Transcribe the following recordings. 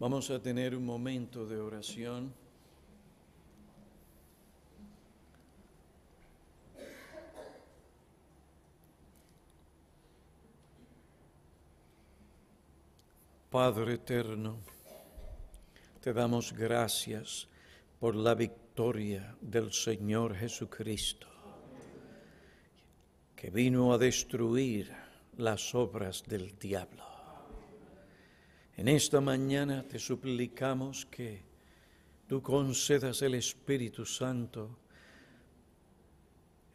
Vamos a tener un momento de oración. Padre eterno, te damos gracias por la victoria del Señor Jesucristo, que vino a destruir las obras del diablo. En esta mañana te suplicamos que tú concedas el Espíritu Santo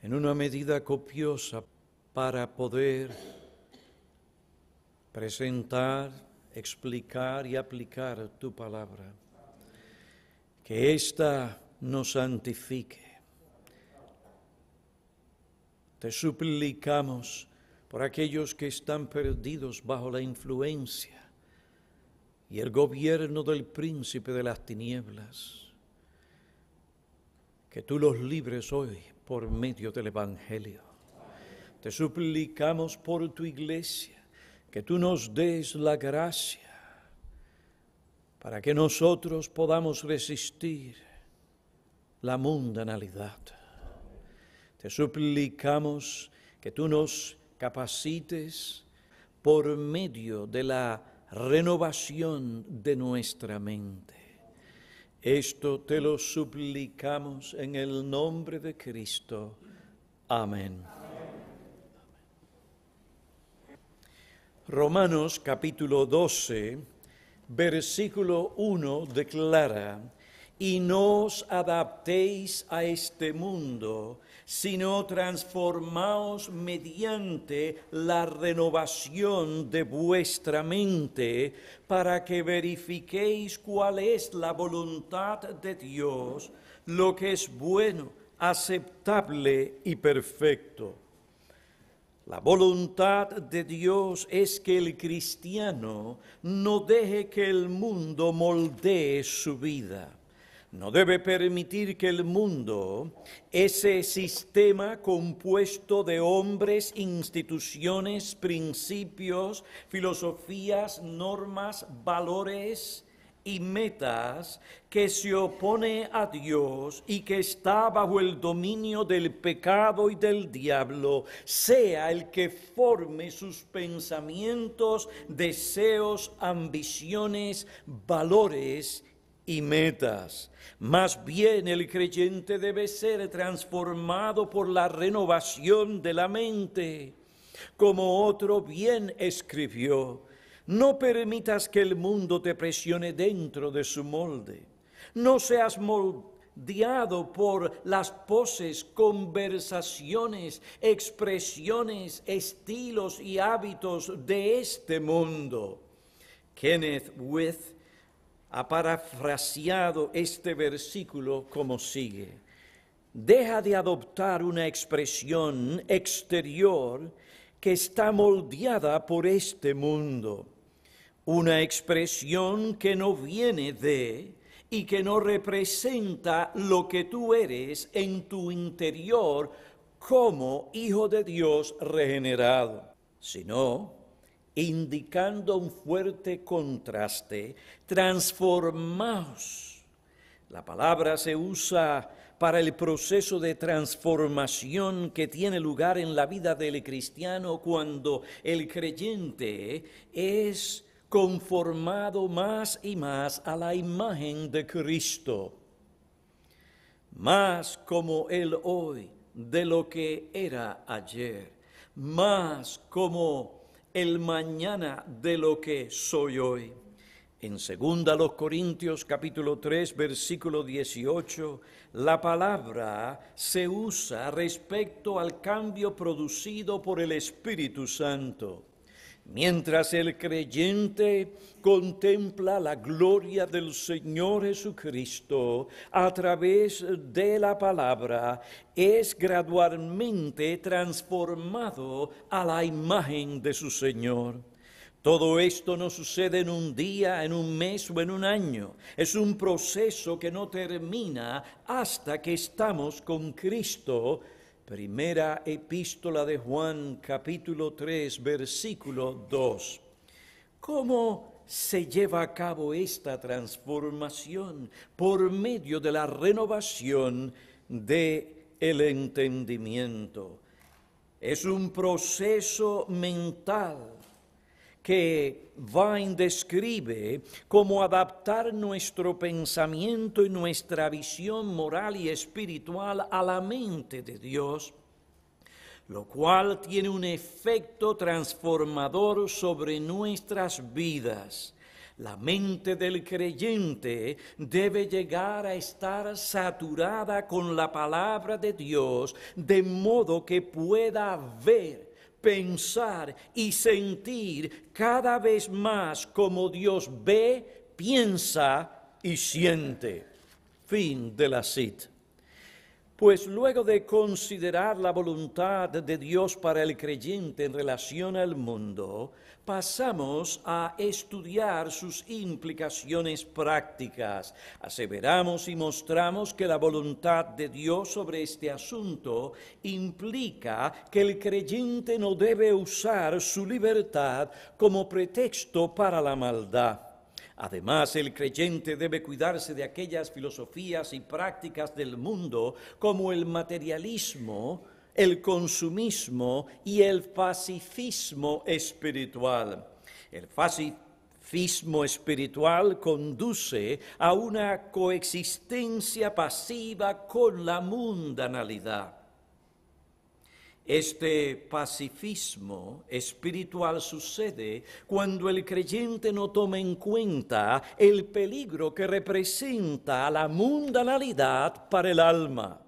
en una medida copiosa para poder presentar, explicar y aplicar tu palabra. Que ésta nos santifique. Te suplicamos por aquellos que están perdidos bajo la influencia y el gobierno del príncipe de las tinieblas. Que tú los libres hoy por medio del Evangelio. Te suplicamos por tu iglesia que tú nos des la gracia para que nosotros podamos resistir la mundanalidad. Te suplicamos que tú nos capacites por medio de la renovación de nuestra mente. Esto te lo suplicamos en el nombre de Cristo. Amén. Romanos capítulo 12, versículo 1 declara, y no os adaptéis a este mundo, sino transformaos mediante la renovación de vuestra mente para que verifiquéis cuál es la voluntad de Dios, lo que es bueno, aceptable y perfecto. La voluntad de Dios es que el cristiano no deje que el mundo moldee su vida no debe permitir que el mundo, ese sistema compuesto de hombres, instituciones, principios, filosofías, normas, valores y metas, que se opone a Dios y que está bajo el dominio del pecado y del diablo, sea el que forme sus pensamientos, deseos, ambiciones, valores y metas. Más bien el creyente debe ser transformado por la renovación de la mente. Como otro bien escribió, no permitas que el mundo te presione dentro de su molde. No seas moldeado por las poses, conversaciones, expresiones, estilos y hábitos de este mundo. Kenneth With ha parafraseado este versículo como sigue. Deja de adoptar una expresión exterior que está moldeada por este mundo, una expresión que no viene de y que no representa lo que tú eres en tu interior como hijo de Dios regenerado, sino e indicando un fuerte contraste, transformaos. La palabra se usa para el proceso de transformación que tiene lugar en la vida del cristiano cuando el creyente es conformado más y más a la imagen de Cristo, más como Él hoy de lo que era ayer, más como el mañana de lo que soy hoy. En segunda los Corintios capítulo 3 versículo 18, la palabra se usa respecto al cambio producido por el Espíritu Santo. Mientras el creyente contempla la gloria del Señor Jesucristo a través de la palabra, es gradualmente transformado a la imagen de su Señor. Todo esto no sucede en un día, en un mes o en un año. Es un proceso que no termina hasta que estamos con Cristo Primera epístola de Juan, capítulo 3, versículo 2. ¿Cómo se lleva a cabo esta transformación? Por medio de la renovación de el entendimiento. Es un proceso mental que Vine describe cómo adaptar nuestro pensamiento y nuestra visión moral y espiritual a la mente de Dios, lo cual tiene un efecto transformador sobre nuestras vidas. La mente del creyente debe llegar a estar saturada con la palabra de Dios, de modo que pueda ver pensar y sentir cada vez más como Dios ve, piensa y siente. Fin de la cita. Pues luego de considerar la voluntad de Dios para el creyente en relación al mundo, pasamos a estudiar sus implicaciones prácticas. Aseveramos y mostramos que la voluntad de Dios sobre este asunto implica que el creyente no debe usar su libertad como pretexto para la maldad. Además, el creyente debe cuidarse de aquellas filosofías y prácticas del mundo como el materialismo, el consumismo y el pacifismo espiritual. El pacifismo espiritual conduce a una coexistencia pasiva con la mundanalidad. Este pacifismo espiritual sucede cuando el creyente no toma en cuenta el peligro que representa la mundanalidad para el alma.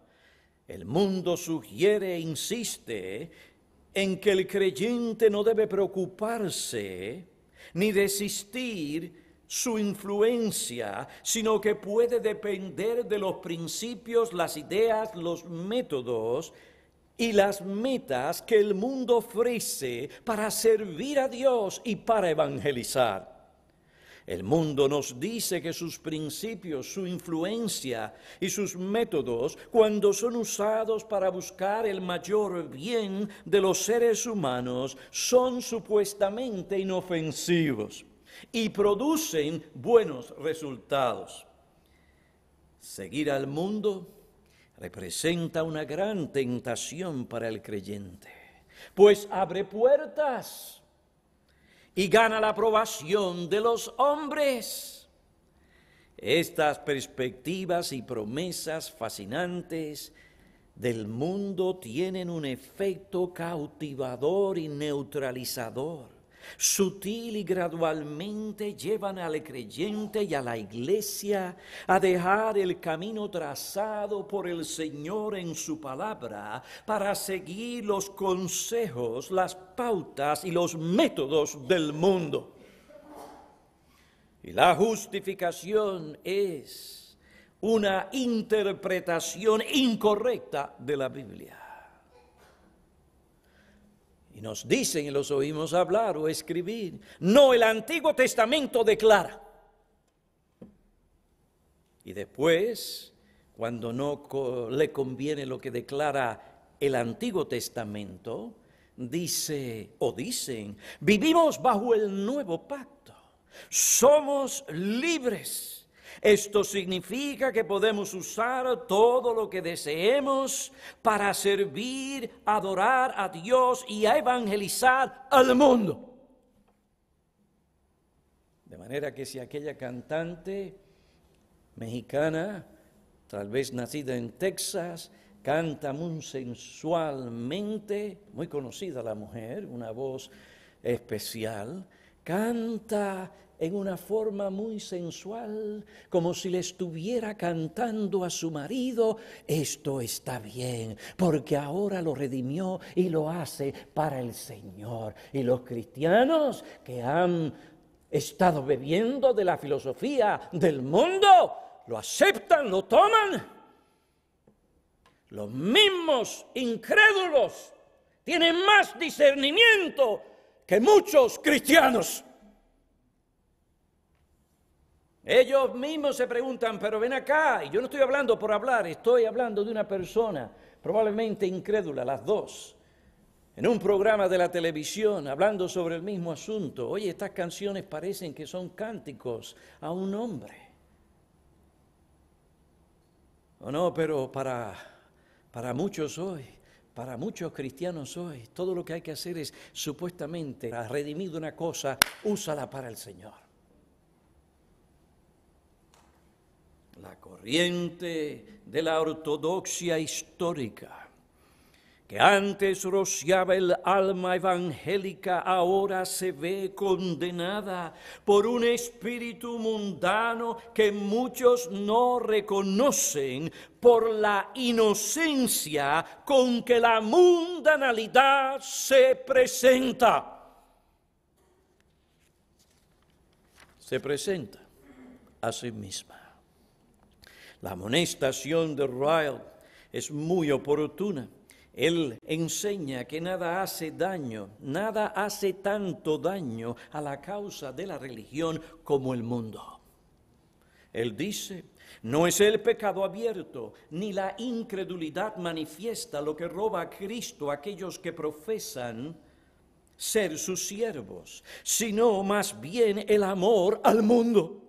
El mundo sugiere e insiste en que el creyente no debe preocuparse ni desistir su influencia, sino que puede depender de los principios, las ideas, los métodos y las metas que el mundo ofrece para servir a Dios y para evangelizar. El mundo nos dice que sus principios, su influencia y sus métodos, cuando son usados para buscar el mayor bien de los seres humanos, son supuestamente inofensivos y producen buenos resultados. Seguir al mundo representa una gran tentación para el creyente, pues abre puertas y gana la aprobación de los hombres. Estas perspectivas y promesas fascinantes del mundo tienen un efecto cautivador y neutralizador sutil y gradualmente llevan al creyente y a la iglesia a dejar el camino trazado por el Señor en su palabra para seguir los consejos, las pautas y los métodos del mundo. Y la justificación es una interpretación incorrecta de la Biblia y nos dicen y los oímos hablar o escribir. No, el Antiguo Testamento declara. Y después, cuando no le conviene lo que declara el Antiguo Testamento, dice o dicen, vivimos bajo el nuevo pacto, somos libres esto significa que podemos usar todo lo que deseemos para servir, adorar a Dios y a evangelizar al mundo. De manera que si aquella cantante mexicana, tal vez nacida en Texas, canta muy sensualmente, muy conocida la mujer, una voz especial, canta en una forma muy sensual, como si le estuviera cantando a su marido, esto está bien, porque ahora lo redimió y lo hace para el Señor. Y los cristianos que han estado bebiendo de la filosofía del mundo, lo aceptan, lo toman. Los mismos incrédulos tienen más discernimiento que muchos cristianos. Ellos mismos se preguntan, pero ven acá, y yo no estoy hablando por hablar, estoy hablando de una persona probablemente incrédula, las dos, en un programa de la televisión hablando sobre el mismo asunto. Oye, estas canciones parecen que son cánticos a un hombre. O no, pero para, para muchos hoy para muchos cristianos hoy, todo lo que hay que hacer es supuestamente, redimir redimido una cosa, úsala para el Señor. de la ortodoxia histórica, que antes rociaba el alma evangélica, ahora se ve condenada por un espíritu mundano que muchos no reconocen por la inocencia con que la mundanalidad se presenta. Se presenta a sí misma. La amonestación de Ryle es muy oportuna. Él enseña que nada hace daño, nada hace tanto daño a la causa de la religión como el mundo. Él dice, no es el pecado abierto, ni la incredulidad manifiesta lo que roba a Cristo a aquellos que profesan ser sus siervos, sino más bien el amor al mundo,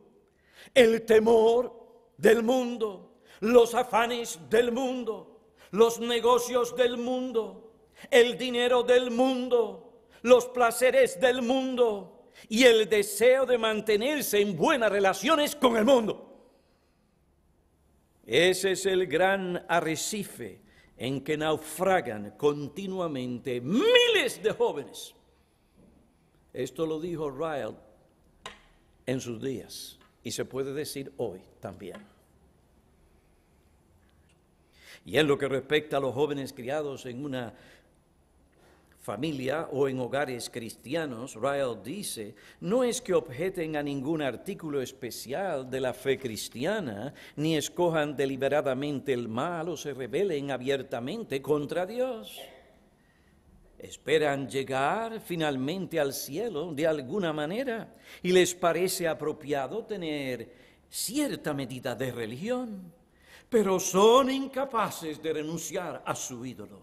el temor del mundo, los afanes del mundo, los negocios del mundo, el dinero del mundo, los placeres del mundo y el deseo de mantenerse en buenas relaciones con el mundo. Ese es el gran arrecife en que naufragan continuamente miles de jóvenes. Esto lo dijo Ryle en sus días. Y se puede decir hoy también. Y en lo que respecta a los jóvenes criados en una familia o en hogares cristianos, Ryle dice, no es que objeten a ningún artículo especial de la fe cristiana, ni escojan deliberadamente el mal o se rebelen abiertamente contra Dios esperan llegar finalmente al cielo de alguna manera y les parece apropiado tener cierta medida de religión, pero son incapaces de renunciar a su ídolo.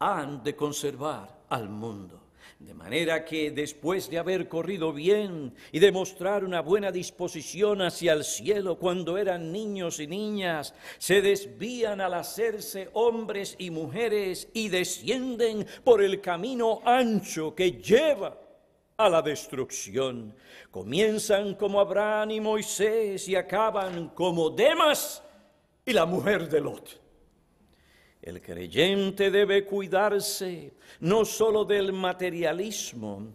Han de conservar al mundo. De manera que después de haber corrido bien y de mostrar una buena disposición hacia el cielo cuando eran niños y niñas, se desvían al hacerse hombres y mujeres y descienden por el camino ancho que lleva a la destrucción. Comienzan como Abraham y Moisés y acaban como Demas y la mujer de Lot. El creyente debe cuidarse no solo del materialismo,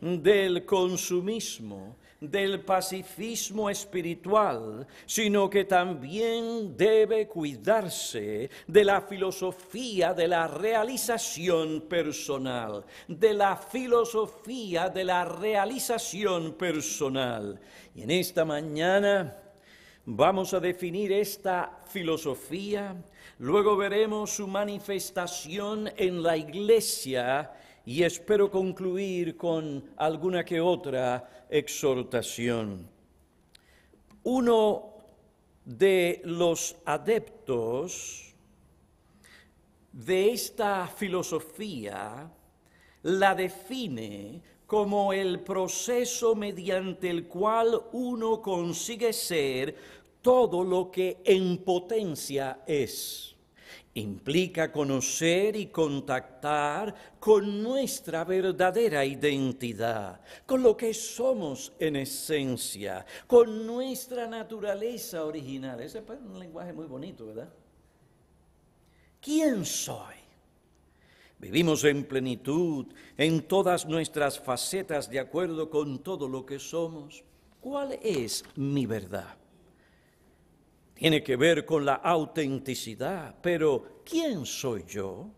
del consumismo, del pacifismo espiritual, sino que también debe cuidarse de la filosofía de la realización personal, de la filosofía de la realización personal. Y en esta mañana vamos a definir esta filosofía Luego veremos su manifestación en la iglesia y espero concluir con alguna que otra exhortación. Uno de los adeptos de esta filosofía la define como el proceso mediante el cual uno consigue ser todo lo que en potencia es implica conocer y contactar con nuestra verdadera identidad, con lo que somos en esencia, con nuestra naturaleza original. Ese es un lenguaje muy bonito, ¿verdad? ¿Quién soy? Vivimos en plenitud, en todas nuestras facetas, de acuerdo con todo lo que somos. ¿Cuál es mi verdad? tiene que ver con la autenticidad, pero ¿quién soy yo?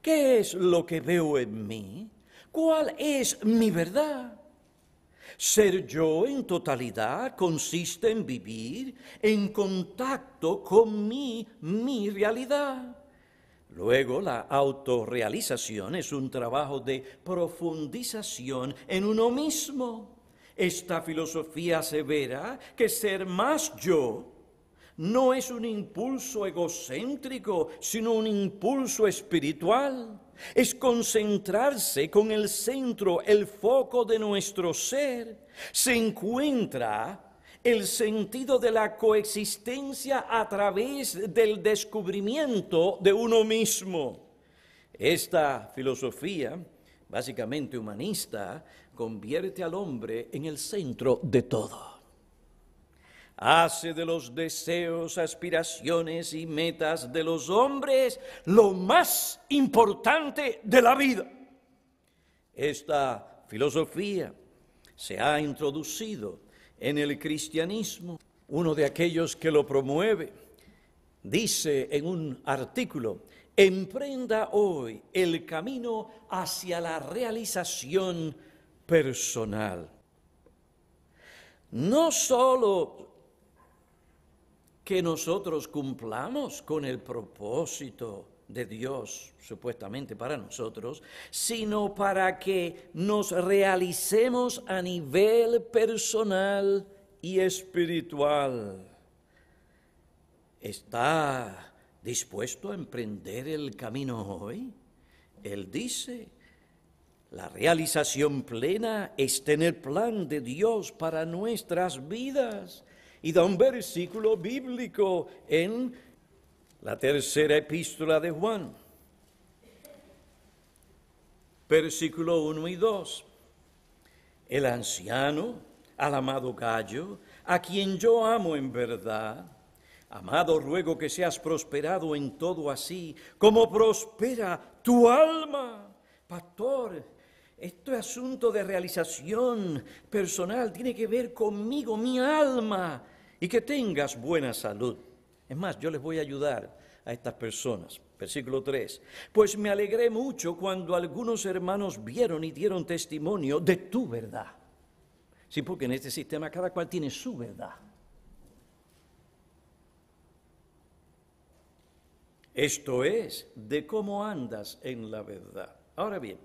¿Qué es lo que veo en mí? ¿Cuál es mi verdad? Ser yo en totalidad consiste en vivir en contacto con mi, mi realidad. Luego la autorrealización es un trabajo de profundización en uno mismo. Esta filosofía severa que ser más yo no es un impulso egocéntrico, sino un impulso espiritual. Es concentrarse con el centro, el foco de nuestro ser. Se encuentra el sentido de la coexistencia a través del descubrimiento de uno mismo. Esta filosofía, básicamente humanista, convierte al hombre en el centro de todo hace de los deseos, aspiraciones y metas de los hombres lo más importante de la vida. Esta filosofía se ha introducido en el cristianismo. Uno de aquellos que lo promueve dice en un artículo, emprenda hoy el camino hacia la realización personal. No solo que nosotros cumplamos con el propósito de Dios, supuestamente para nosotros, sino para que nos realicemos a nivel personal y espiritual. ¿Está dispuesto a emprender el camino hoy? Él dice, la realización plena es en el plan de Dios para nuestras vidas y da un versículo bíblico en la tercera epístola de Juan. Versículo 1 y 2. El anciano, al amado gallo, a quien yo amo en verdad, amado ruego que seas prosperado en todo así, como prospera tu alma. Pastor, este asunto de realización personal tiene que ver conmigo, mi alma y que tengas buena salud. Es más, yo les voy a ayudar a estas personas. Versículo 3. Pues me alegré mucho cuando algunos hermanos vieron y dieron testimonio de tu verdad. Sí, porque en este sistema cada cual tiene su verdad. Esto es de cómo andas en la verdad. Ahora bien,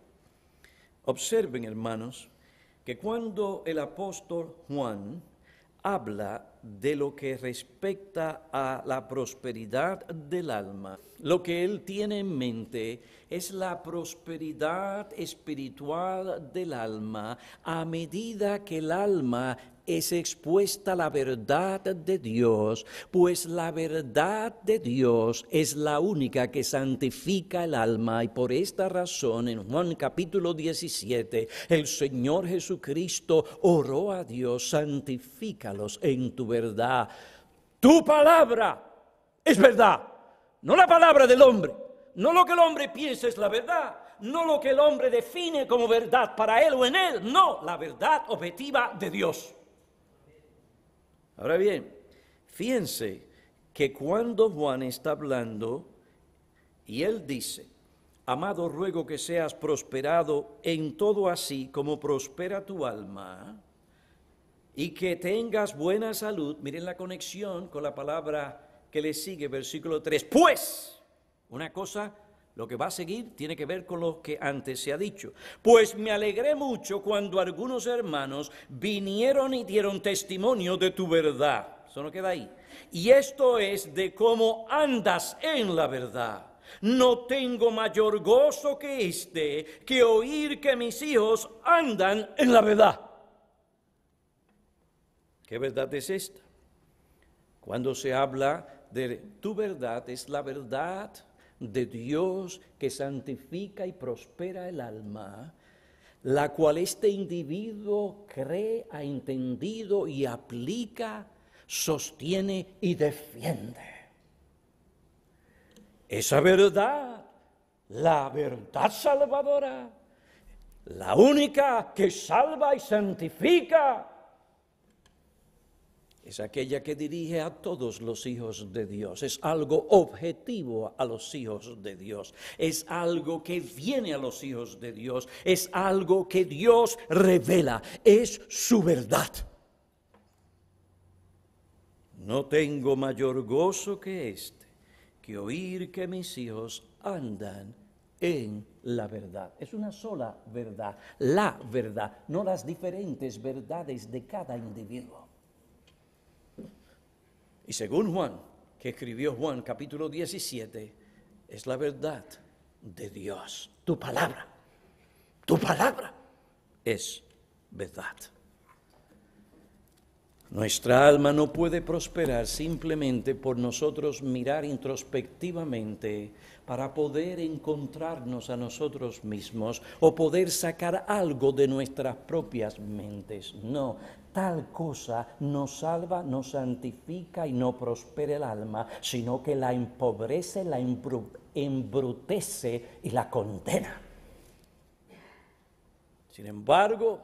observen hermanos que cuando el apóstol Juan habla de lo que respecta a la prosperidad del alma. Lo que él tiene en mente es la prosperidad espiritual del alma a medida que el alma es expuesta la verdad de Dios, pues la verdad de Dios es la única que santifica el alma. Y por esta razón, en Juan capítulo 17, el Señor Jesucristo oró a Dios, santifícalos en tu verdad. Tu palabra es verdad, no la palabra del hombre, no lo que el hombre piensa es la verdad no lo que el hombre define como verdad para él o en él, no, la verdad objetiva de Dios. Ahora bien, fíjense que cuando Juan está hablando y él dice, amado ruego que seas prosperado en todo así como prospera tu alma y que tengas buena salud, miren la conexión con la palabra que le sigue, versículo 3, pues, una cosa lo que va a seguir tiene que ver con lo que antes se ha dicho. Pues me alegré mucho cuando algunos hermanos vinieron y dieron testimonio de tu verdad. Eso no queda ahí. Y esto es de cómo andas en la verdad. No tengo mayor gozo que este, que oír que mis hijos andan en la verdad. ¿Qué verdad es esta? Cuando se habla de tu verdad, es la verdad de Dios que santifica y prospera el alma, la cual este individuo cree, ha entendido y aplica, sostiene y defiende. Esa verdad, la verdad salvadora, la única que salva y santifica, es aquella que dirige a todos los hijos de Dios, es algo objetivo a los hijos de Dios, es algo que viene a los hijos de Dios, es algo que Dios revela, es su verdad. No tengo mayor gozo que este, que oír que mis hijos andan en la verdad. Es una sola verdad, la verdad, no las diferentes verdades de cada individuo. Y según Juan, que escribió Juan capítulo 17, es la verdad de Dios. Tu palabra, tu palabra es verdad. Nuestra alma no puede prosperar simplemente por nosotros mirar introspectivamente para poder encontrarnos a nosotros mismos o poder sacar algo de nuestras propias mentes. No, tal cosa no salva, no santifica y no prospera el alma, sino que la empobrece, la embrutece y la condena. Sin embargo,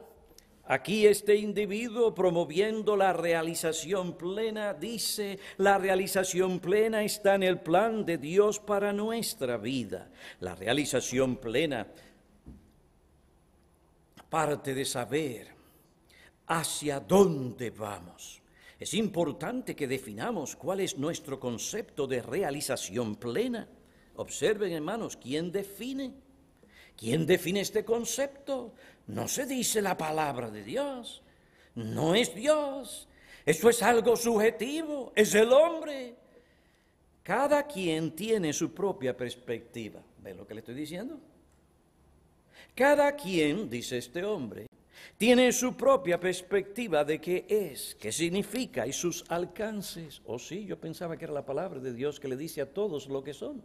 Aquí este individuo promoviendo la realización plena dice, la realización plena está en el plan de Dios para nuestra vida. La realización plena parte de saber hacia dónde vamos. Es importante que definamos cuál es nuestro concepto de realización plena. Observen, hermanos, ¿quién define? ¿Quién define este concepto? no se dice la palabra de Dios, no es Dios, eso es algo subjetivo, es el hombre. Cada quien tiene su propia perspectiva. ¿Ve lo que le estoy diciendo? Cada quien, dice este hombre, tiene su propia perspectiva de qué es, qué significa y sus alcances. O oh, sí, yo pensaba que era la palabra de Dios que le dice a todos lo que son.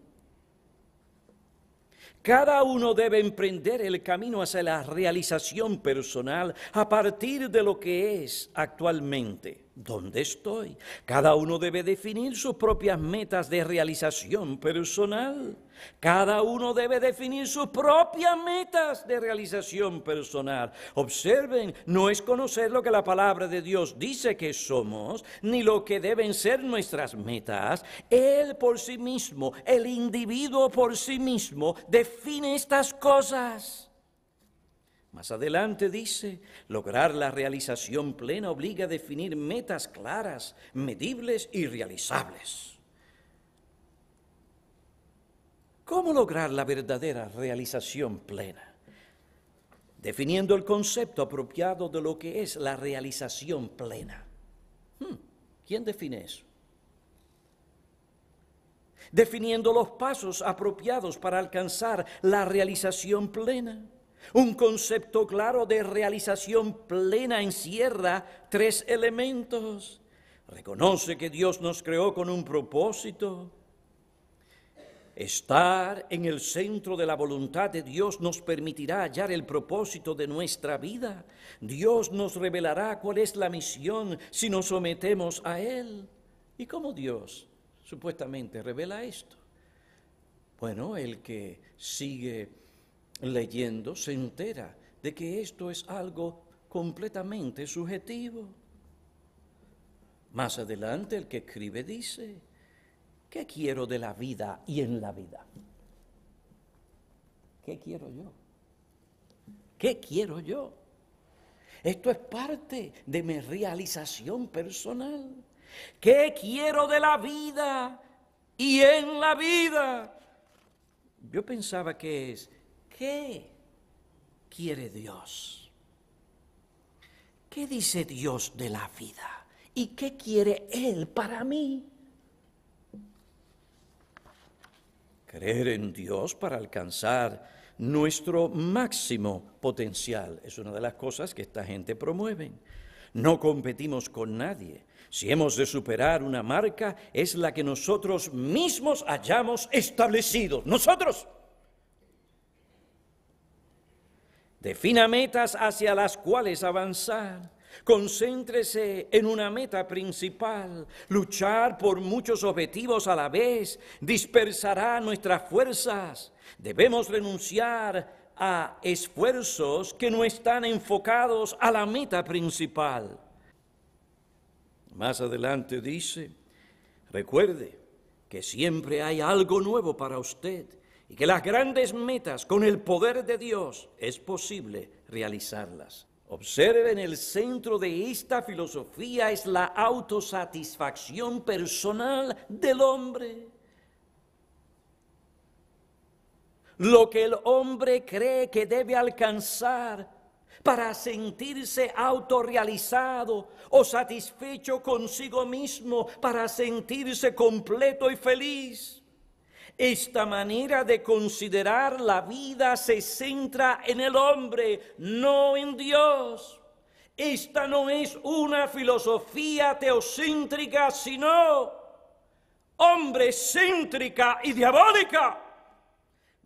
Cada uno debe emprender el camino hacia la realización personal a partir de lo que es actualmente. ¿Dónde estoy? Cada uno debe definir sus propias metas de realización personal. Cada uno debe definir sus propias metas de realización personal. Observen, no es conocer lo que la palabra de Dios dice que somos, ni lo que deben ser nuestras metas. Él por sí mismo, el individuo por sí mismo, define estas cosas. Más adelante dice, lograr la realización plena obliga a definir metas claras, medibles y realizables. ¿Cómo lograr la verdadera realización plena? Definiendo el concepto apropiado de lo que es la realización plena. Hmm, ¿Quién define eso? Definiendo los pasos apropiados para alcanzar la realización plena un concepto claro de realización plena encierra tres elementos. Reconoce que Dios nos creó con un propósito. Estar en el centro de la voluntad de Dios nos permitirá hallar el propósito de nuestra vida. Dios nos revelará cuál es la misión si nos sometemos a Él. ¿Y cómo Dios supuestamente revela esto? Bueno, el que sigue leyendo se entera de que esto es algo completamente subjetivo. Más adelante el que escribe dice, ¿qué quiero de la vida y en la vida? ¿Qué quiero yo? ¿Qué quiero yo? Esto es parte de mi realización personal. ¿Qué quiero de la vida y en la vida? Yo pensaba que es ¿Qué quiere Dios? ¿Qué dice Dios de la vida? ¿Y qué quiere Él para mí? Creer en Dios para alcanzar nuestro máximo potencial. Es una de las cosas que esta gente promueve. No competimos con nadie. Si hemos de superar una marca, es la que nosotros mismos hayamos establecido. Nosotros. Defina metas hacia las cuales avanzar. Concéntrese en una meta principal. Luchar por muchos objetivos a la vez dispersará nuestras fuerzas. Debemos renunciar a esfuerzos que no están enfocados a la meta principal. Más adelante dice, recuerde que siempre hay algo nuevo para usted y que las grandes metas con el poder de Dios es posible realizarlas. Observen, el centro de esta filosofía es la autosatisfacción personal del hombre. Lo que el hombre cree que debe alcanzar para sentirse autorrealizado o satisfecho consigo mismo, para sentirse completo y feliz. Esta manera de considerar la vida se centra en el hombre, no en Dios. Esta no es una filosofía teocéntrica, sino hombrecéntrica y diabólica.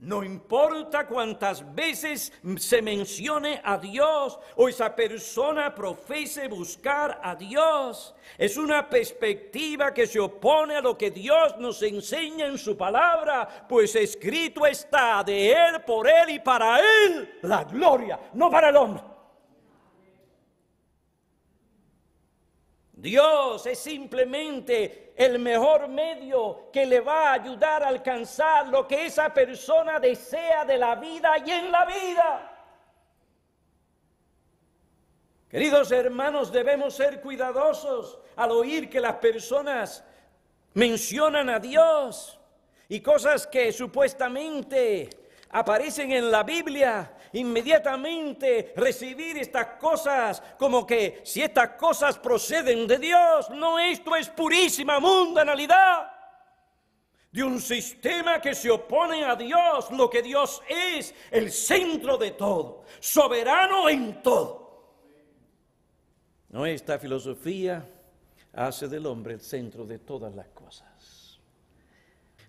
No importa cuántas veces se mencione a Dios o esa persona profese buscar a Dios, es una perspectiva que se opone a lo que Dios nos enseña en su palabra, pues escrito está de Él, por Él y para Él la gloria, no para el hombre. Dios es simplemente el mejor medio que le va a ayudar a alcanzar lo que esa persona desea de la vida y en la vida. Queridos hermanos, debemos ser cuidadosos al oír que las personas mencionan a Dios y cosas que supuestamente aparecen en la Biblia inmediatamente recibir estas cosas como que si estas cosas proceden de Dios, no esto es purísima mundanalidad de un sistema que se opone a Dios, lo que Dios es, el centro de todo, soberano en todo. No esta filosofía hace del hombre el centro de todas las cosas.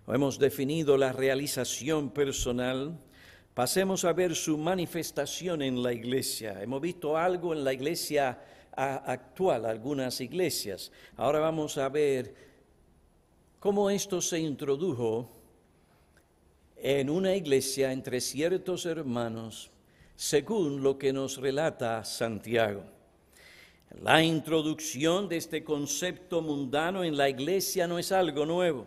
Hemos definido la realización personal Pasemos a ver su manifestación en la iglesia. Hemos visto algo en la iglesia actual, algunas iglesias. Ahora vamos a ver cómo esto se introdujo en una iglesia entre ciertos hermanos, según lo que nos relata Santiago. La introducción de este concepto mundano en la iglesia no es algo nuevo.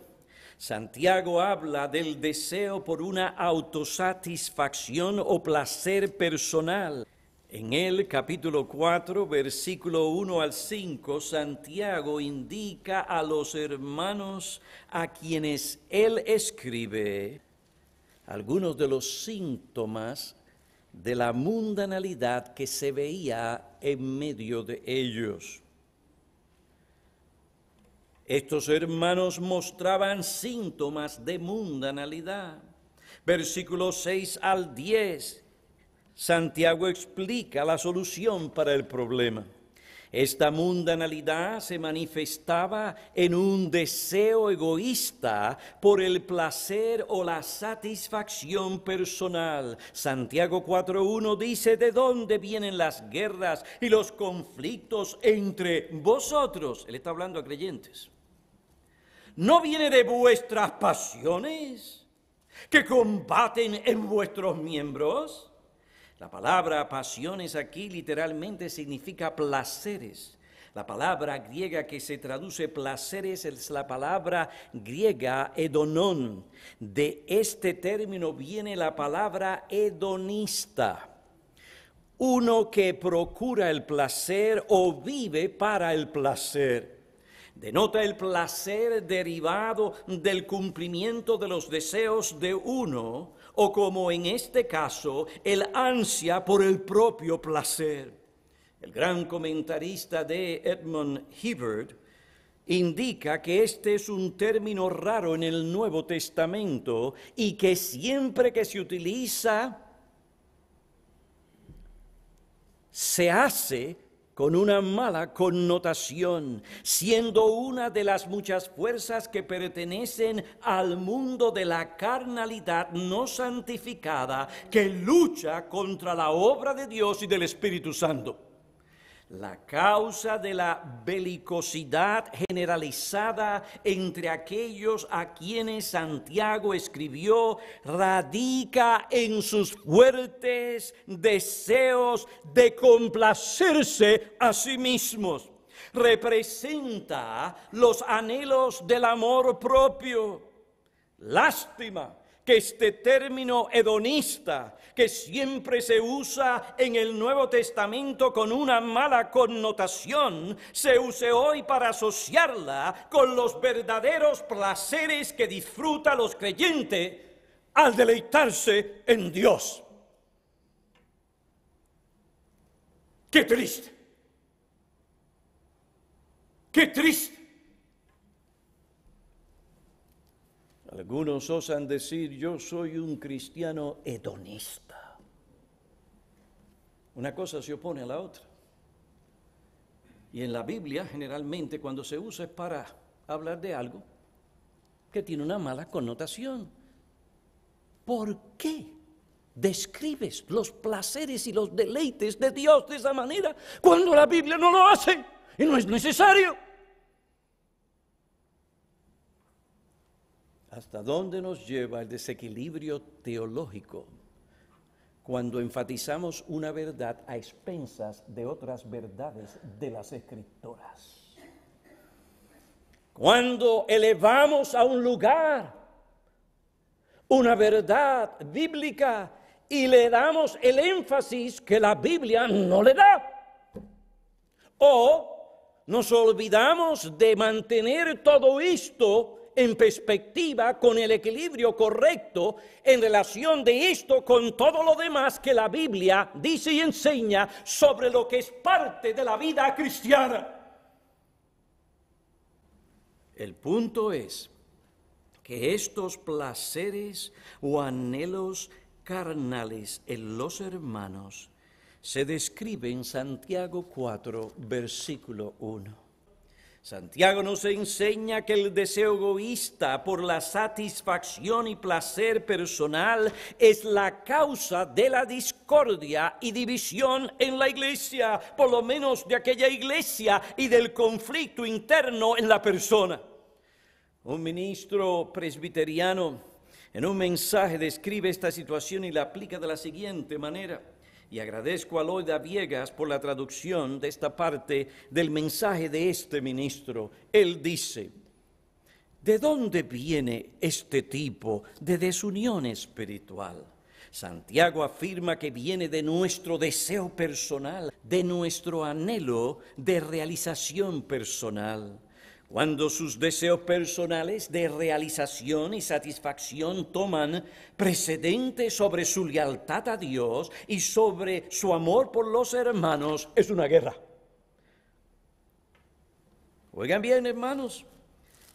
Santiago habla del deseo por una autosatisfacción o placer personal. En el capítulo 4, versículo 1 al 5, Santiago indica a los hermanos a quienes él escribe algunos de los síntomas de la mundanalidad que se veía en medio de ellos. Estos hermanos mostraban síntomas de mundanalidad. Versículos 6 al 10, Santiago explica la solución para el problema. Esta mundanalidad se manifestaba en un deseo egoísta por el placer o la satisfacción personal. Santiago 4.1 dice, ¿de dónde vienen las guerras y los conflictos entre vosotros? Él está hablando a creyentes ¿No viene de vuestras pasiones que combaten en vuestros miembros? La palabra pasiones aquí literalmente significa placeres. La palabra griega que se traduce placeres es la palabra griega hedonón. De este término viene la palabra hedonista. Uno que procura el placer o vive para el placer denota el placer derivado del cumplimiento de los deseos de uno o como en este caso el ansia por el propio placer. El gran comentarista de Edmund Hibbert indica que este es un término raro en el Nuevo Testamento y que siempre que se utiliza se hace con una mala connotación, siendo una de las muchas fuerzas que pertenecen al mundo de la carnalidad no santificada que lucha contra la obra de Dios y del Espíritu Santo. La causa de la belicosidad generalizada entre aquellos a quienes Santiago escribió radica en sus fuertes deseos de complacerse a sí mismos. Representa los anhelos del amor propio. Lástima que este término hedonista, que siempre se usa en el Nuevo Testamento con una mala connotación, se use hoy para asociarla con los verdaderos placeres que disfrutan los creyentes al deleitarse en Dios. Qué triste. Qué triste. Algunos osan decir, yo soy un cristiano hedonista. Una cosa se opone a la otra. Y en la Biblia generalmente cuando se usa es para hablar de algo que tiene una mala connotación. ¿Por qué describes los placeres y los deleites de Dios de esa manera cuando la Biblia no lo hace y no es necesario? hasta dónde nos lleva el desequilibrio teológico cuando enfatizamos una verdad a expensas de otras verdades de las escrituras. Cuando elevamos a un lugar una verdad bíblica y le damos el énfasis que la Biblia no le da. O nos olvidamos de mantener todo esto en perspectiva con el equilibrio correcto en relación de esto con todo lo demás que la Biblia dice y enseña sobre lo que es parte de la vida cristiana. El punto es que estos placeres o anhelos carnales en los hermanos se describe en Santiago 4, versículo 1. Santiago nos enseña que el deseo egoísta por la satisfacción y placer personal es la causa de la discordia y división en la iglesia, por lo menos de aquella iglesia y del conflicto interno en la persona. Un ministro presbiteriano en un mensaje describe esta situación y la aplica de la siguiente manera y agradezco a Loida Viegas por la traducción de esta parte del mensaje de este ministro. Él dice, ¿de dónde viene este tipo de desunión espiritual? Santiago afirma que viene de nuestro deseo personal, de nuestro anhelo de realización personal. Cuando sus deseos personales de realización y satisfacción toman precedente sobre su lealtad a Dios y sobre su amor por los hermanos, es una guerra. Oigan bien, hermanos,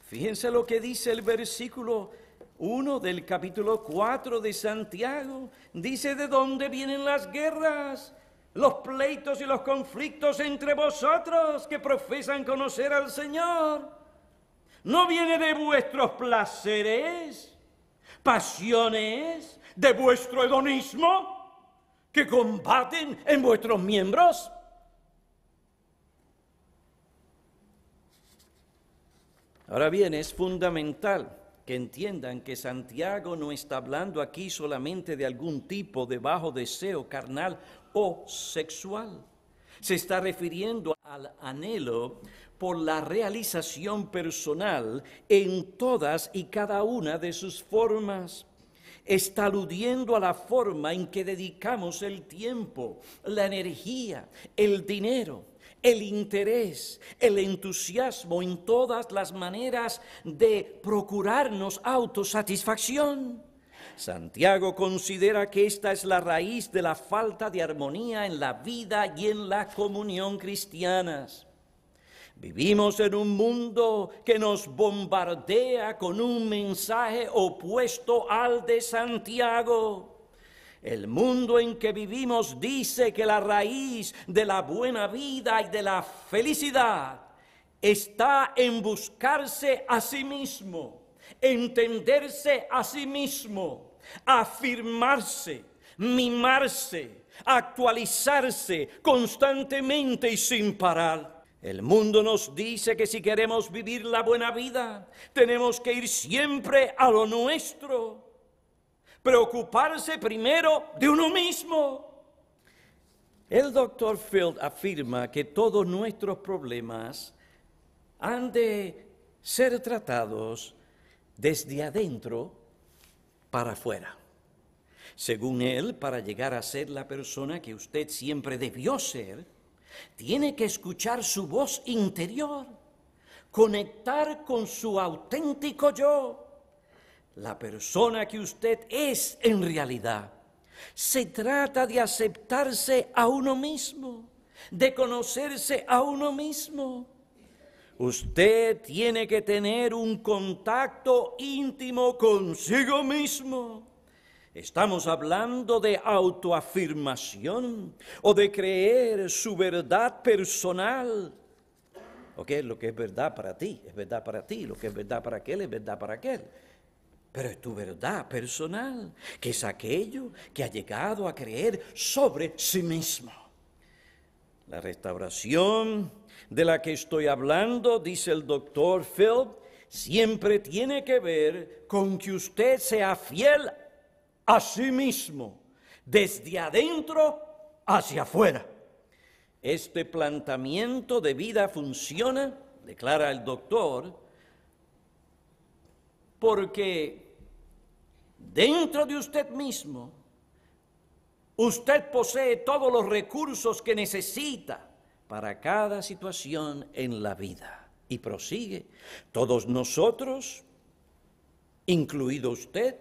fíjense lo que dice el versículo 1 del capítulo 4 de Santiago. Dice de dónde vienen las guerras los pleitos y los conflictos entre vosotros que profesan conocer al Señor. No viene de vuestros placeres, pasiones, de vuestro hedonismo que combaten en vuestros miembros. Ahora bien, es fundamental que entiendan que Santiago no está hablando aquí solamente de algún tipo de bajo deseo carnal o sexual. Se está refiriendo al anhelo por la realización personal en todas y cada una de sus formas. Está aludiendo a la forma en que dedicamos el tiempo, la energía, el dinero, el interés, el entusiasmo en todas las maneras de procurarnos autosatisfacción. Santiago considera que esta es la raíz de la falta de armonía en la vida y en la comunión cristianas. Vivimos en un mundo que nos bombardea con un mensaje opuesto al de Santiago. El mundo en que vivimos dice que la raíz de la buena vida y de la felicidad está en buscarse a sí mismo entenderse a sí mismo, afirmarse, mimarse, actualizarse constantemente y sin parar. El mundo nos dice que si queremos vivir la buena vida, tenemos que ir siempre a lo nuestro, preocuparse primero de uno mismo. El doctor Field afirma que todos nuestros problemas han de ser tratados desde adentro para afuera. Según él, para llegar a ser la persona que usted siempre debió ser, tiene que escuchar su voz interior, conectar con su auténtico yo, la persona que usted es en realidad. Se trata de aceptarse a uno mismo, de conocerse a uno mismo, Usted tiene que tener un contacto íntimo consigo mismo. Estamos hablando de autoafirmación o de creer su verdad personal. qué es lo que es verdad para ti, es verdad para ti, lo que es verdad para aquel, es verdad para aquel. Pero es tu verdad personal, que es aquello que ha llegado a creer sobre sí mismo. La restauración de la que estoy hablando, dice el doctor Phil, siempre tiene que ver con que usted sea fiel a sí mismo, desde adentro hacia afuera. Este planteamiento de vida funciona, declara el doctor, porque dentro de usted mismo, usted posee todos los recursos que necesita para cada situación en la vida. Y prosigue, todos nosotros, incluido usted,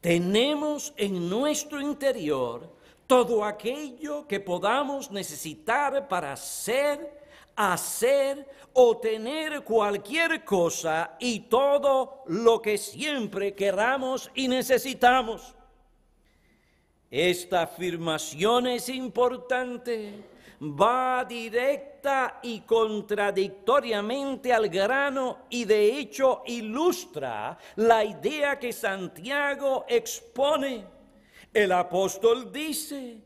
tenemos en nuestro interior todo aquello que podamos necesitar para ser, hacer o tener cualquier cosa y todo lo que siempre queramos y necesitamos. Esta afirmación es importante va directa y contradictoriamente al grano y de hecho ilustra la idea que Santiago expone. El apóstol dice,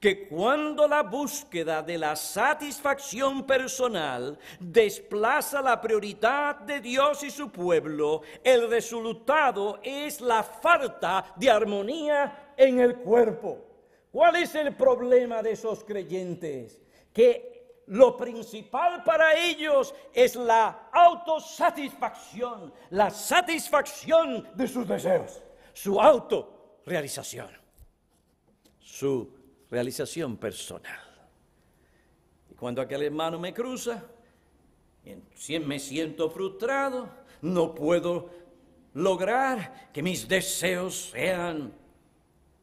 que cuando la búsqueda de la satisfacción personal desplaza la prioridad de Dios y su pueblo, el resultado es la falta de armonía en el cuerpo. ¿Cuál es el problema de esos creyentes? Que lo principal para ellos es la autosatisfacción, la satisfacción de sus deseos, su autorrealización, su realización personal. Y cuando aquel hermano me cruza, me siento frustrado, no puedo lograr que mis deseos sean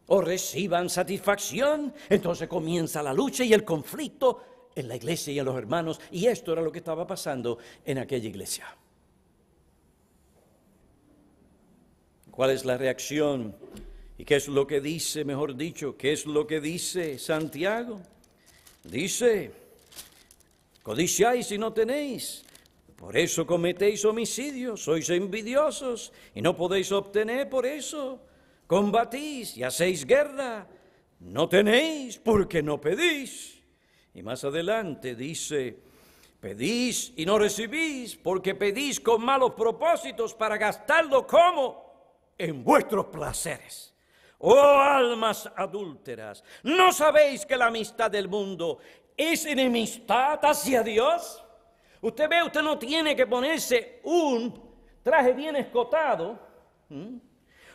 o reciban satisfacción, entonces comienza la lucha y el conflicto en la iglesia y en los hermanos. Y esto era lo que estaba pasando en aquella iglesia. ¿Cuál es la reacción? ¿Y qué es lo que dice, mejor dicho, qué es lo que dice Santiago? Dice, codiciáis y no tenéis, por eso cometéis homicidios, sois envidiosos y no podéis obtener por eso combatís y hacéis guerra, no tenéis porque no pedís. Y más adelante dice, pedís y no recibís porque pedís con malos propósitos para gastarlo como en vuestros placeres. Oh almas adúlteras, ¿no sabéis que la amistad del mundo es enemistad hacia Dios? Usted ve, usted no tiene que ponerse un traje bien escotado.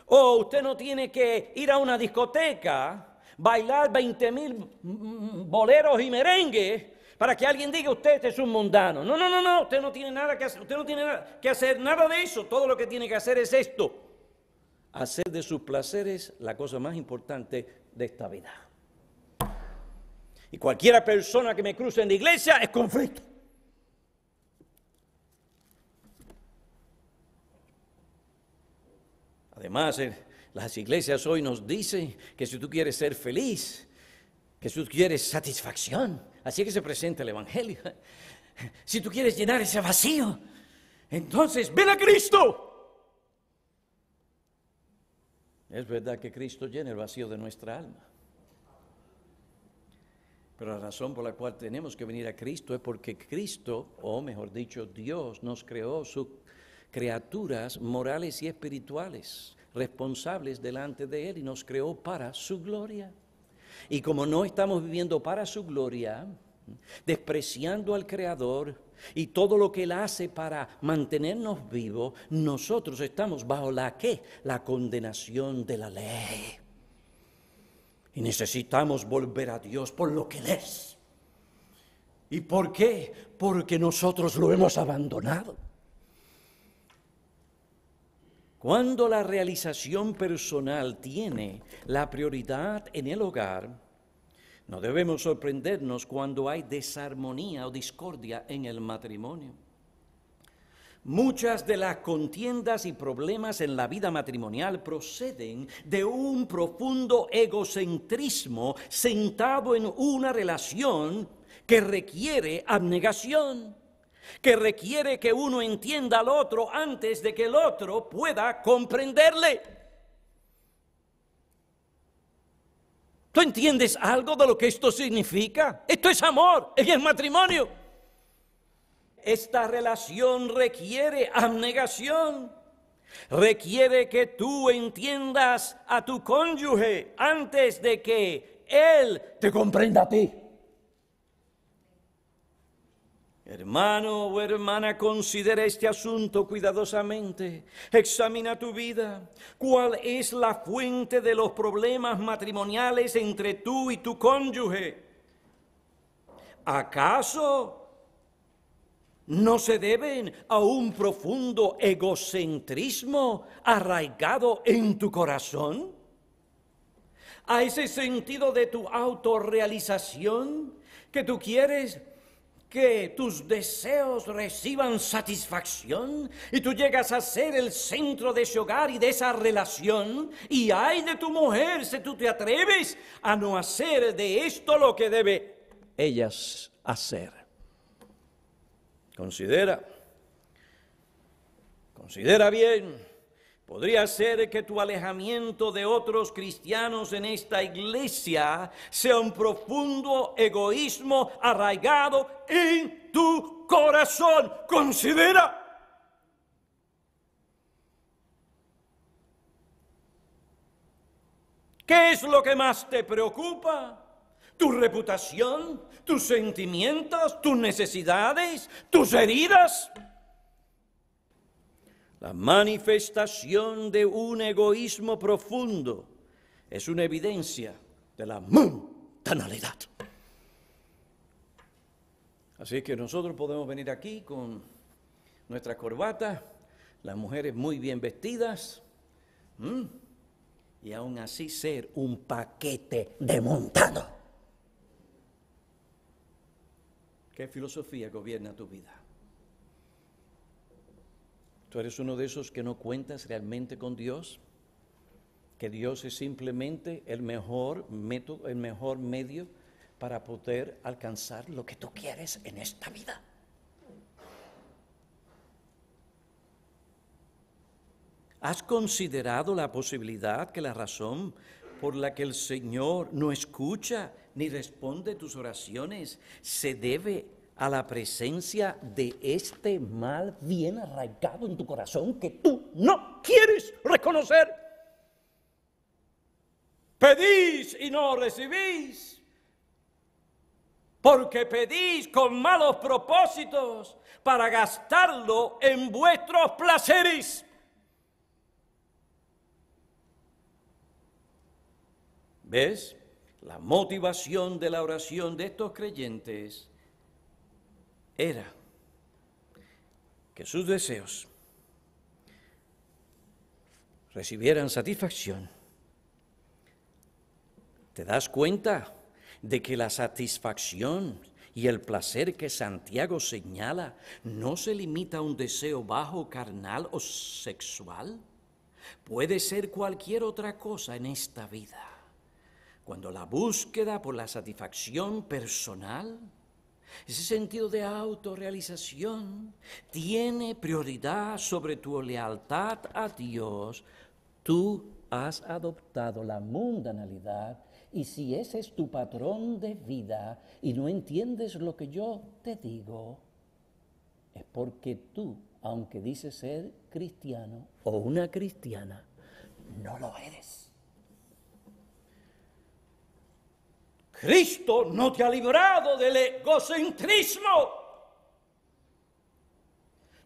O usted no tiene que ir a una discoteca, bailar 20 mil boleros y merengues para que alguien diga usted este es un mundano. No, no, no, no, usted no tiene nada que hacer, usted no tiene nada que hacer nada de eso. Todo lo que tiene que hacer es esto. Hacer de sus placeres la cosa más importante de esta vida. Y cualquiera persona que me cruce en la iglesia es conflicto. Además, eh. las iglesias hoy nos dicen que si tú quieres ser feliz, que si tú quieres satisfacción, así que se presenta el Evangelio, si tú quieres llenar ese vacío, entonces ven a Cristo. Es verdad que Cristo llena el vacío de nuestra alma. Pero la razón por la cual tenemos que venir a Cristo es porque Cristo, o mejor dicho, Dios nos creó su, criaturas morales y espirituales, responsables delante de Él y nos creó para su gloria. Y como no estamos viviendo para su gloria, despreciando al Creador y todo lo que Él hace para mantenernos vivos, nosotros estamos bajo la que? La condenación de la ley. Y necesitamos volver a Dios por lo que Él es. ¿Y por qué? Porque nosotros lo hemos abandonado. Cuando la realización personal tiene la prioridad en el hogar, no debemos sorprendernos cuando hay desarmonía o discordia en el matrimonio. Muchas de las contiendas y problemas en la vida matrimonial proceden de un profundo egocentrismo sentado en una relación que requiere abnegación que requiere que uno entienda al otro antes de que el otro pueda comprenderle. ¿Tú entiendes algo de lo que esto significa? Esto es amor es el matrimonio. Esta relación requiere abnegación. Requiere que tú entiendas a tu cónyuge antes de que él te comprenda a ti. Hermano o hermana, considera este asunto cuidadosamente. Examina tu vida. ¿Cuál es la fuente de los problemas matrimoniales entre tú y tu cónyuge? ¿Acaso no se deben a un profundo egocentrismo arraigado en tu corazón? ¿A ese sentido de tu autorrealización que tú quieres? que tus deseos reciban satisfacción y tú llegas a ser el centro de ese hogar y de esa relación. Y ay de tu mujer si tú te atreves a no hacer de esto lo que debe ellas hacer. Considera, considera bien Podría ser que tu alejamiento de otros cristianos en esta iglesia sea un profundo egoísmo arraigado en tu corazón. Considera. ¿Qué es lo que más te preocupa? ¿Tu reputación? ¿Tus sentimientos? ¿Tus necesidades? ¿Tus heridas? La manifestación de un egoísmo profundo es una evidencia de la montanalidad. Así que nosotros podemos venir aquí con nuestra corbata, las mujeres muy bien vestidas, y aún así ser un paquete de montano. ¿Qué filosofía gobierna tu vida? ¿Tú eres uno de esos que no cuentas realmente con Dios? ¿Que Dios es simplemente el mejor método, el mejor medio para poder alcanzar lo que tú quieres en esta vida? ¿Has considerado la posibilidad que la razón por la que el Señor no escucha ni responde tus oraciones se debe a la presencia de este mal bien arraigado en tu corazón que tú no quieres reconocer. Pedís y no recibís, porque pedís con malos propósitos para gastarlo en vuestros placeres. ¿Ves? La motivación de la oración de estos creyentes era que sus deseos recibieran satisfacción, te das cuenta de que la satisfacción y el placer que Santiago señala no se limita a un deseo bajo, carnal o sexual. Puede ser cualquier otra cosa en esta vida. Cuando la búsqueda por la satisfacción personal ese sentido de autorrealización tiene prioridad sobre tu lealtad a Dios. Tú has adoptado la mundanalidad y si ese es tu patrón de vida y no entiendes lo que yo te digo, es porque tú, aunque dices ser cristiano o una cristiana, no lo eres. Cristo no te ha librado del egocentrismo.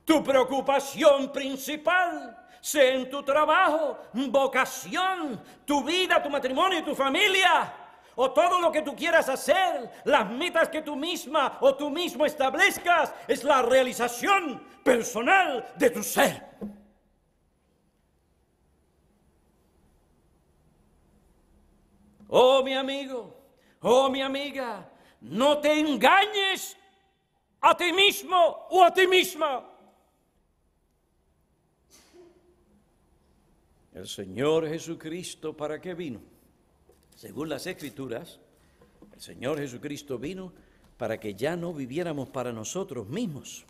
Tu preocupación principal sea en tu trabajo, vocación, tu vida, tu matrimonio y tu familia, o todo lo que tú quieras hacer, las metas que tú misma o tú mismo establezcas, es la realización personal de tu ser. Oh, mi amigo, oh mi amiga, no te engañes a ti mismo o a ti misma. El Señor Jesucristo, ¿para qué vino? Según las Escrituras, el Señor Jesucristo vino para que ya no viviéramos para nosotros mismos.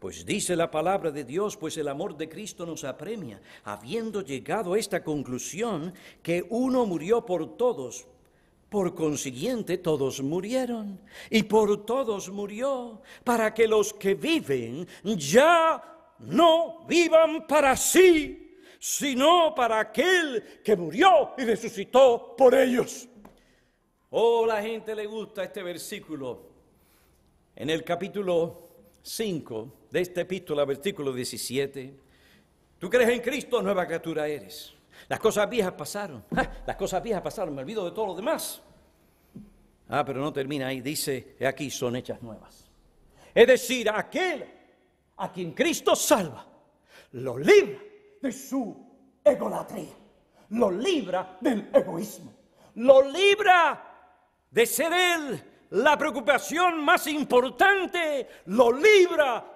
Pues dice la palabra de Dios, pues el amor de Cristo nos apremia, habiendo llegado a esta conclusión que uno murió por todos, por consiguiente, todos murieron, y por todos murió, para que los que viven ya no vivan para sí, sino para aquel que murió y resucitó por ellos. Oh, la gente le gusta este versículo. En el capítulo 5 de esta epístola, versículo 17, tú crees en Cristo, nueva criatura eres. Las cosas viejas pasaron. Las cosas viejas pasaron. Me olvido de todo lo demás. Ah, pero no termina ahí. Dice, aquí son hechas nuevas. Es decir, aquel a quien Cristo salva, lo libra de su egolatría. Lo libra del egoísmo. Lo libra de ser él la preocupación más importante. Lo libra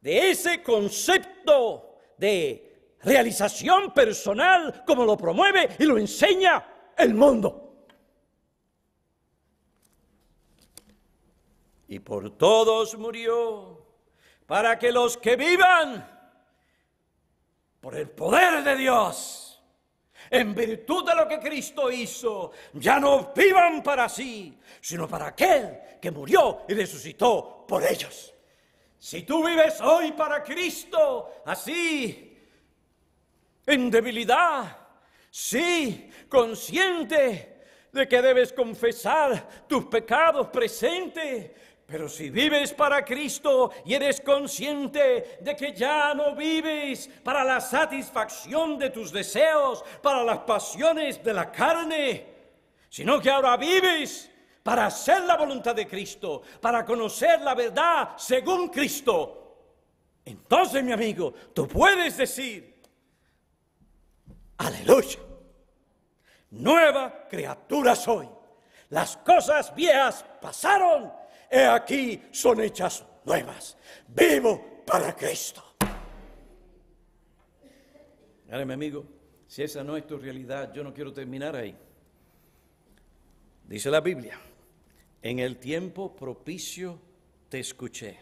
de ese concepto de realización personal como lo promueve y lo enseña el mundo. Y por todos murió, para que los que vivan por el poder de Dios, en virtud de lo que Cristo hizo, ya no vivan para sí, sino para aquel que murió y resucitó por ellos. Si tú vives hoy para Cristo, así en debilidad, sí, consciente de que debes confesar tus pecados presentes, pero si vives para Cristo y eres consciente de que ya no vives para la satisfacción de tus deseos, para las pasiones de la carne, sino que ahora vives para hacer la voluntad de Cristo, para conocer la verdad según Cristo, entonces mi amigo, tú puedes decir, Aleluya. Nueva criatura soy. Las cosas viejas pasaron. He aquí son hechas nuevas. Vivo para Cristo. Ahora, mi amigo, si esa no es tu realidad, yo no quiero terminar ahí. Dice la Biblia, en el tiempo propicio te escuché,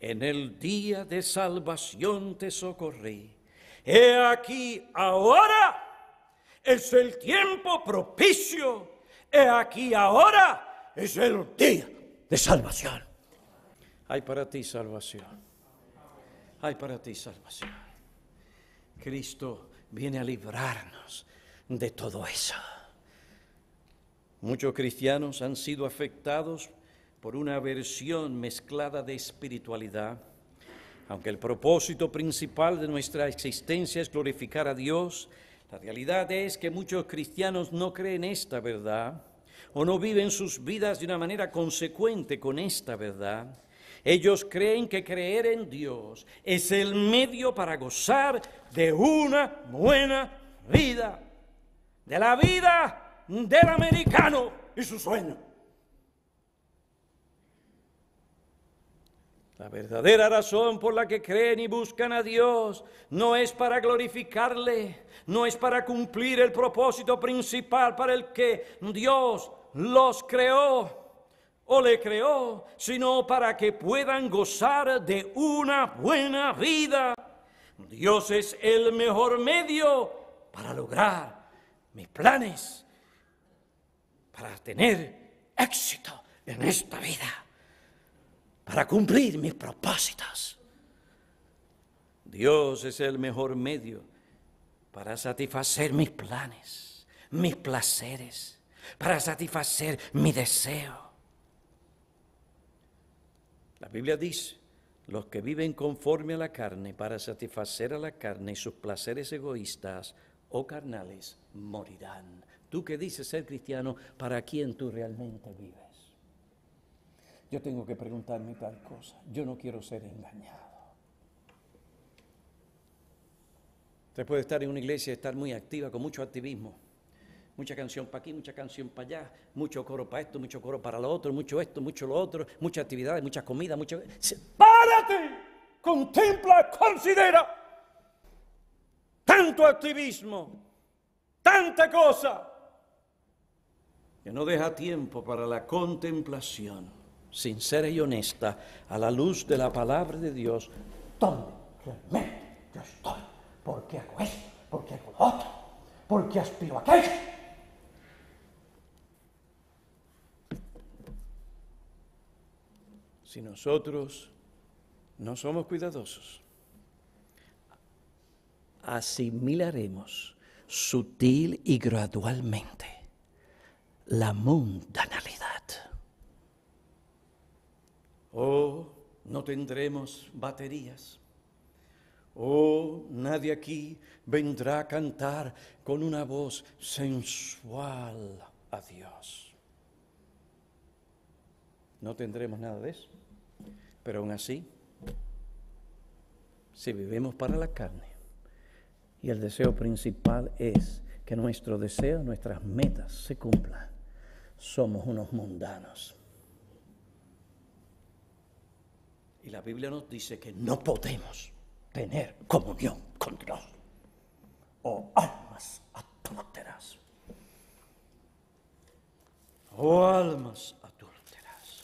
en el día de salvación te socorrí He aquí ahora es el tiempo propicio. He aquí ahora es el día de salvación. Hay para ti salvación. Hay para ti salvación. Cristo viene a librarnos de todo eso. Muchos cristianos han sido afectados por una versión mezclada de espiritualidad aunque el propósito principal de nuestra existencia es glorificar a Dios, la realidad es que muchos cristianos no creen esta verdad o no viven sus vidas de una manera consecuente con esta verdad. Ellos creen que creer en Dios es el medio para gozar de una buena vida, de la vida del americano y su sueño. La verdadera razón por la que creen y buscan a Dios no es para glorificarle, no es para cumplir el propósito principal para el que Dios los creó o le creó, sino para que puedan gozar de una buena vida. Dios es el mejor medio para lograr mis planes, para tener éxito en esta vida para cumplir mis propósitos. Dios es el mejor medio para satisfacer mis planes, mis placeres, para satisfacer mi deseo. La Biblia dice, los que viven conforme a la carne para satisfacer a la carne y sus placeres egoístas o carnales morirán. Tú que dices ser cristiano, ¿para quién tú realmente vives? Yo tengo que preguntarme tal cosa. Yo no quiero ser engañado. Usted puede estar en una iglesia y estar muy activa, con mucho activismo. Mucha canción para aquí, mucha canción para allá, mucho coro para esto, mucho coro para lo otro, mucho esto, mucho lo otro, muchas actividades, muchas comidas, ¡Párate! Contempla, considera. Tanto activismo, tanta cosa, que no deja tiempo para la contemplación sincera y honesta, a la luz de la palabra de Dios, ¿dónde realmente yo estoy? ¿Por qué hago esto? ¿Por qué hago lo otro? ¿Por qué aspiro a aquello? Si nosotros no somos cuidadosos, asimilaremos sutil y gradualmente la mundanalidad. Oh, no tendremos baterías. Oh, nadie aquí vendrá a cantar con una voz sensual a Dios. No tendremos nada de eso. Pero aún así, si vivimos para la carne, y el deseo principal es que nuestro deseo, nuestras metas se cumplan, somos unos mundanos. Y la Biblia nos dice que no podemos tener comunión con Dios. Oh, almas adúlteras. Oh, almas adúlteras.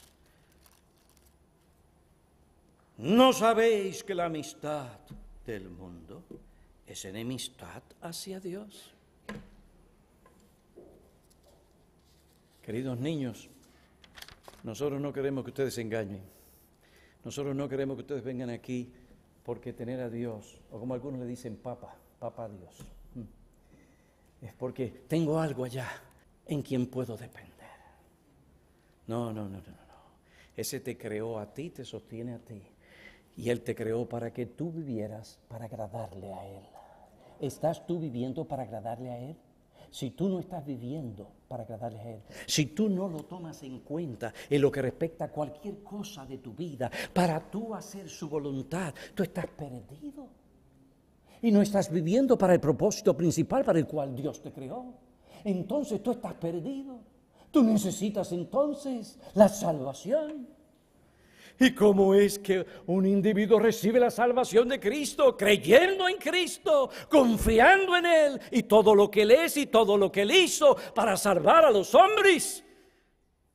¿No sabéis que la amistad del mundo es enemistad hacia Dios? Queridos niños, nosotros no queremos que ustedes se engañen. Nosotros no queremos que ustedes vengan aquí porque tener a Dios, o como algunos le dicen, papa, papa Dios. Mm. Es porque tengo algo allá en quien puedo depender. No, no, no, no, no. Ese te creó a ti, te sostiene a ti. Y Él te creó para que tú vivieras para agradarle a Él. ¿Estás tú viviendo para agradarle a Él? Si tú no estás viviendo para agradarle a Él. Si tú no lo tomas en cuenta en lo que respecta a cualquier cosa de tu vida, para tú hacer su voluntad, tú estás perdido. Y no estás viviendo para el propósito principal para el cual Dios te creó. Entonces tú estás perdido. Tú necesitas entonces la salvación. ¿Y cómo es que un individuo recibe la salvación de Cristo? Creyendo en Cristo, confiando en Él y todo lo que Él es y todo lo que Él hizo para salvar a los hombres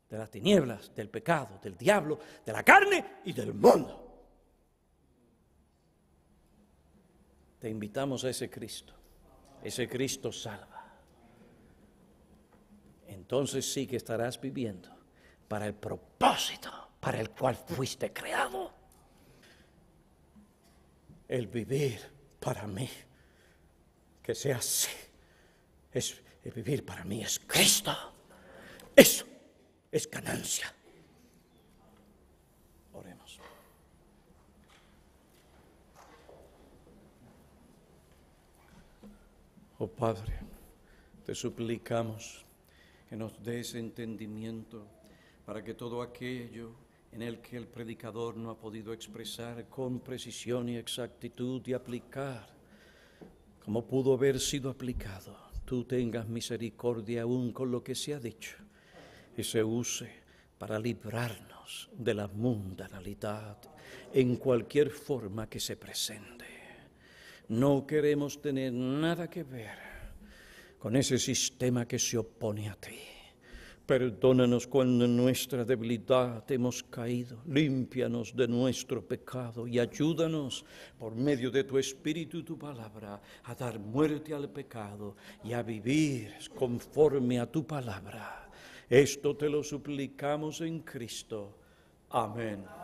de las tinieblas, del pecado, del diablo, de la carne y del mundo. Te invitamos a ese Cristo. Ese Cristo salva. Entonces sí que estarás viviendo para el propósito para el cual fuiste creado. El vivir para mí, que sea así, es, el vivir para mí es Cristo. Eso es ganancia. Oremos. Oh Padre, te suplicamos que nos des entendimiento para que todo aquello en el que el predicador no ha podido expresar con precisión y exactitud y aplicar como pudo haber sido aplicado. Tú tengas misericordia aún con lo que se ha dicho y se use para librarnos de la mundanalidad en cualquier forma que se presente. No queremos tener nada que ver con ese sistema que se opone a ti Perdónanos cuando en nuestra debilidad hemos caído. Límpianos de nuestro pecado y ayúdanos por medio de tu Espíritu y tu palabra a dar muerte al pecado y a vivir conforme a tu palabra. Esto te lo suplicamos en Cristo. Amén.